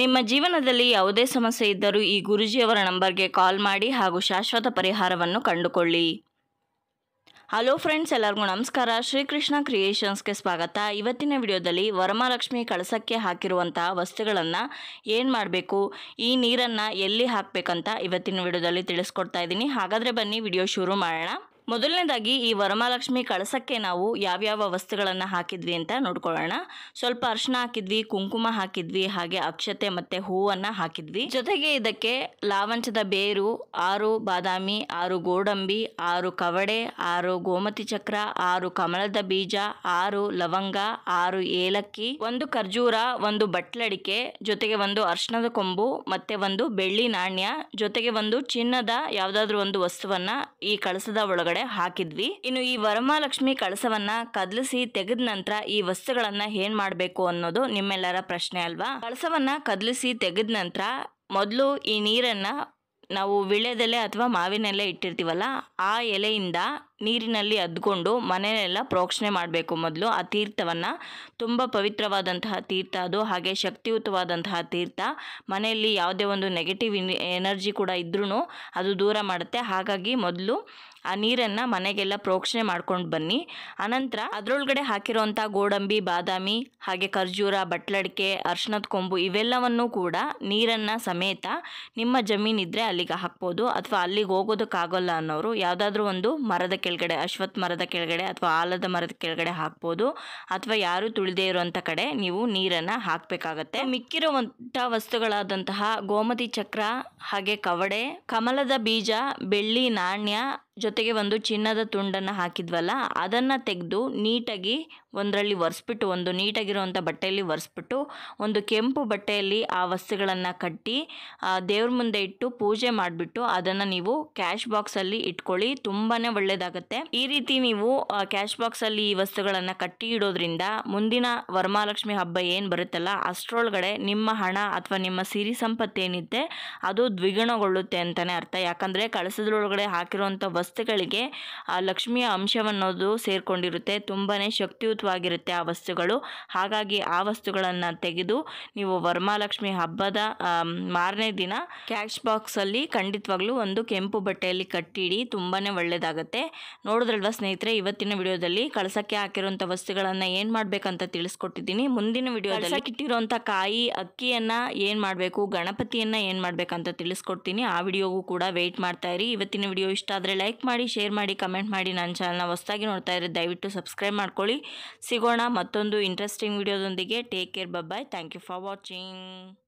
ನಿಮ್ಮ ಜೀವನದಲ್ಲಿ ಯಾವುದೇ ಸಮಸ್ಯೆ ಇದ್ದರೂ ಈ ಗುರುಜಿಯವರ ನಂಬರ್ಗೆ ಕಾಲ್ ಮಾಡಿ ಹಾಗೂ ಶಾಶ್ವತ ಪರಿಹಾರವನ್ನು ಕಂಡುಕೊಳ್ಳಿ ಹಲೋ ಫ್ರೆಂಡ್ಸ್ ಎಲ್ಲರಿಗೂ ನಮಸ್ಕಾರ ಶ್ರೀಕೃಷ್ಣ ಕ್ರಿಯೇಷನ್ಸ್ಗೆ ಸ್ವಾಗತ ಇವತ್ತಿನ ವಿಡಿಯೋದಲ್ಲಿ ವರಮಾಲಕ್ಷ್ಮಿ ಕಳಸಕ್ಕೆ ಹಾಕಿರುವಂತಹ ವಸ್ತುಗಳನ್ನು ಏನು ಮಾಡಬೇಕು ಈ ನೀರನ್ನು ಎಲ್ಲಿ ಹಾಕಬೇಕಂತ ಇವತ್ತಿನ ವಿಡಿಯೋದಲ್ಲಿ ತಿಳಿಸ್ಕೊಡ್ತಾ ಇದ್ದೀನಿ ಹಾಗಾದರೆ ಬನ್ನಿ ವಿಡಿಯೋ ಶುರು ಮಾಡೋಣ ಮೊದಲನೇದಾಗಿ ಈ ವರಮಹಾಲಕ್ಷ್ಮಿ ಕಳಸಕ್ಕೆ ನಾವು ಯಾವ್ಯಾವ ವಸ್ತುಗಳನ್ನು ಹಾಕಿದ್ವಿ ಅಂತ ನೋಡ್ಕೊಳ್ಳೋಣ ಸ್ವಲ್ಪ ಅರ್ಶನ ಹಾಕಿದ್ವಿ ಕುಂಕುಮ ಹಾಕಿದ್ವಿ ಹಾಗೆ ಅಕ್ಷತೆ ಮತ್ತೆ ಹೂವನ್ನ ಹಾಕಿದ್ವಿ ಜೊತೆಗೆ ಇದಕ್ಕೆ ಲಾವಂಚದ ಬೇರು ಆರು ಬಾದಾಮಿ ಆರು ಗೋಡಂಬಿ ಆರು ಕವಡೆ ಆರು ಗೋಮತಿ ಚಕ್ರ ಆರು ಕಮಲದ ಬೀಜ ಆರು ಲವಂಗ ಆರು ಏಲಕ್ಕಿ ಒಂದು ಖರ್ಜೂರ ಒಂದು ಬಟ್ಲಡಿಕೆ ಜೊತೆಗೆ ಒಂದು ಅರ್ಶನದ ಕೊಂಬು ಮತ್ತೆ ಒಂದು ಬೆಳ್ಳಿ ನಾಣ್ಯ ಜೊತೆಗೆ ಒಂದು ಚಿನ್ನದ ಯಾವುದಾದ್ರೂ ಒಂದು ವಸ್ತುವನ್ನ ಈ ಕಳಸದ ಒಳಗಡೆ ಒಳಗಡೆ ಹಾಕಿದ್ವಿ ಇನ್ನು ಈ ವರಮಹಾಲಕ್ಷ್ಮಿ ಕಳಸವನ್ನ ಕದಲಿಸಿ ತೆಗೆದ ನಂತರ ಈ ವಸ್ತುಗಳನ್ನ ಏನ್ ಮಾಡಬೇಕು ಅನ್ನೋದು ನಿಮ್ಮೆಲ್ಲರ ಪ್ರಶ್ನೆ ಅಲ್ವಾ ಕಳಸವನ್ನ ಕದಲಿಸಿ ತೆಗೆದ ನಂತರ ಮೊದಲು ಈ ನೀರನ್ನ ನಾವು ವಿಳೆದೆಲೆ ಅಥವಾ ಮಾವಿನೆಲೆ ಇಟ್ಟಿರ್ತೀವಲ್ಲ ಆ ಎಲೆಯಿಂದ ನೀರಿನಲ್ಲಿ ಅದ್ಕೊಂಡು ಮನೆಯೆಲ್ಲ ಪ್ರೋಕ್ಷಣೆ ಮಾಡಬೇಕು ಮೊದಲು ಆ ತೀರ್ಥವನ್ನು ತುಂಬ ಪವಿತ್ರವಾದಂತಹ ತೀರ್ಥ ಅದು ಹಾಗೆ ಶಕ್ತಿಯುತವಾದಂತಹ ತೀರ್ಥ ಮನೆಯಲ್ಲಿ ಯಾವುದೇ ಒಂದು ನೆಗೆಟಿವ್ ಎನರ್ಜಿ ಕೂಡ ಇದ್ರೂ ಅದು ದೂರ ಮಾಡುತ್ತೆ ಹಾಗಾಗಿ ಮೊದಲು ಆ ನೀರನ್ನು ಮನೆಗೆಲ್ಲ ಪ್ರೋಕ್ಷಣೆ ಮಾಡ್ಕೊಂಡು ಬನ್ನಿ ಅನಂತರ ಅದರೊಳಗಡೆ ಹಾಕಿರೋವಂಥ ಗೋಡಂಬಿ ಬಾದಾಮಿ ಹಾಗೆ ಖರ್ಜೂರ ಬಟ್ಲಡಿಕೆ ಅರ್ಶನದ ಕೊಂಬು ಇವೆಲ್ಲವನ್ನು ಕೂಡ ನೀರನ್ನು ಸಮೇತ ನಿಮ್ಮ ಜಮೀನಿದ್ರೆ ಅಲ್ಲಿಗೆ ಹಾಕ್ಬೋದು ಅಥವಾ ಅಲ್ಲಿಗೆ ಹೋಗೋದಕ್ಕಾಗೋಲ್ಲ ಅನ್ನೋರು ಯಾವುದಾದ್ರೂ ಒಂದು ಮರದ ಕೆಳಗಡೆ ಅಶ್ವತ್ಥ ಮರದ ಕೆಳಗಡೆ ಅಥವಾ ಆಲದ ಮರದ ಕೆಳಗಡೆ ಹಾಕ್ಬೋದು ಅಥವಾ ಯಾರು ತುಳಿದೇ ಇರುವಂಥ ಕಡೆ ನೀವು ನೀರನ್ನು ಹಾಕಬೇಕಾಗತ್ತೆ ಮಿಕ್ಕಿರುವಂಥ ವಸ್ತುಗಳಾದಂತಹ ಗೋಮತಿ ಚಕ್ರ ಹಾಗೆ ಕವಡೆ ಕಮಲದ ಬೀಜ ಬೆಳ್ಳಿ ನಾಣ್ಯ ಜೊತೆಗೆ ಒಂದು ಚಿನ್ನದ ತುಂಡನ್ನು ಹಾಕಿದ್ವಲ್ಲ ಅದನ್ನು ತೆಗೆದು ನೀಟಾಗಿ ಒಂದರಲ್ಲಿ ಒರೆಸ್ಬಿಟ್ಟು ಒಂದು ನೀಟಾಗಿರುವಂಥ ಬಟ್ಟೆಯಲ್ಲಿ ಒರೆಸ್ಬಿಟ್ಟು ಒಂದು ಕೆಂಪು ಬಟ್ಟೆಯಲ್ಲಿ ಆ ವಸ್ತುಗಳನ್ನು ಕಟ್ಟಿ ದೇವ್ರ ಮುಂದೆ ಇಟ್ಟು ಪೂಜೆ ಮಾಡಿಬಿಟ್ಟು ಅದನ್ನು ನೀವು ಕ್ಯಾಶ್ ಬಾಕ್ಸಲ್ಲಿ ಇಟ್ಕೊಳ್ಳಿ ತುಂಬಾ ಒಳ್ಳೆಯದಾಗುತ್ತೆ ಈ ರೀತಿ ನೀವು ಕ್ಯಾಶ್ ಬಾಕ್ಸಲ್ಲಿ ಈ ವಸ್ತುಗಳನ್ನು ಕಟ್ಟಿ ಇಡೋದ್ರಿಂದ ಮುಂದಿನ ವರಮಹಾಲಕ್ಷ್ಮಿ ಹಬ್ಬ ಏನು ಬರುತ್ತಲ್ಲ ಅಷ್ಟರೊಳಗಡೆ ನಿಮ್ಮ ಹಣ ಅಥವಾ ನಿಮ್ಮ ಸಿರಿ ಸಂಪತ್ತೇನಿದೆ ಅದು ದ್ವಿಗುಣಗೊಳ್ಳುತ್ತೆ ಅಂತಲೇ ಅರ್ಥ ಯಾಕಂದರೆ ಕಳಸದ್ರೊಳಗಡೆ ಹಾಕಿರುವಂಥ ವಸ್ತು ವಸ್ತುಗಳಿಗೆ ಆ ಲಕ್ಷ್ಮಿಯ ಅಂಶವನ್ನೋದು ಸೇರಿಕೊಂಡಿರುತ್ತೆ ತುಂಬಾ ಶಕ್ತಿಯುತವಾಗಿರುತ್ತೆ ಆ ವಸ್ತುಗಳು ಹಾಗಾಗಿ ಆ ವಸ್ತುಗಳನ್ನು ತೆಗೆದು ನೀವು ವರ್ಮಾಲಕ್ಷ್ಮಿ ಹಬ್ಬದ ಮಾರನೇ ದಿನ ಕ್ಯಾಶ್ ಬಾಕ್ಸಲ್ಲಿ ಖಂಡಿತವಾಗ್ಲೂ ಒಂದು ಕೆಂಪು ಬಟ್ಟೆಯಲ್ಲಿ ಕಟ್ಟಿಡಿ ತುಂಬಾ ಒಳ್ಳೆಯದಾಗುತ್ತೆ ನೋಡಿದ್ರಲ್ವ ಸ್ನೇಹಿತರೆ ಇವತ್ತಿನ ವಿಡಿಯೋದಲ್ಲಿ ಕಳಸಕ್ಕೆ ಹಾಕಿರುವಂಥ ವಸ್ತುಗಳನ್ನು ಏನು ಮಾಡಬೇಕಂತ ತಿಳಿಸ್ಕೊಟ್ಟಿದ್ದೀನಿ ಮುಂದಿನ ವಿಡಿಯೋದಲ್ಲಿ ಕಿಟ್ಟಿರುವಂಥ ಕಾಯಿ ಅಕ್ಕಿಯನ್ನು ಏನು ಮಾಡಬೇಕು ಗಣಪತಿಯನ್ನು ಏನು ಮಾಡಬೇಕಂತ ತಿಳಿಸ್ಕೊಡ್ತೀನಿ ಆ ವಿಡಿಯೋಗೂ ಕೂಡ ವೆಯ್ಟ್ ಮಾಡ್ತಾ ಇರಿ ಇವತ್ತಿನ ವಿಡಿಯೋ ಇಷ್ಟ ಆದರೆ ಲೈಕ್ ಲೈಕ್ ಮಾಡಿ ಶೇರ್ ಮಾಡಿ ಕಮೆಂಟ್ ಮಾಡಿ ನನ್ನ ಚಾನಲ್ನ ಹೊಸದಾಗಿ ನೋಡ್ತಾ ಇದ್ರೆ ದಯವಿಟ್ಟು ಸಬ್ಸ್ಕ್ರೈಬ್ ಮಾಡ್ಕೊಳ್ಳಿ ಸಿಗೋಣ ಮತ್ತೊಂದು ಇಂಟ್ರೆಸ್ಟಿಂಗ್ ವಿಡಿಯೋದೊಂದಿಗೆ take care bye bye thank you for watching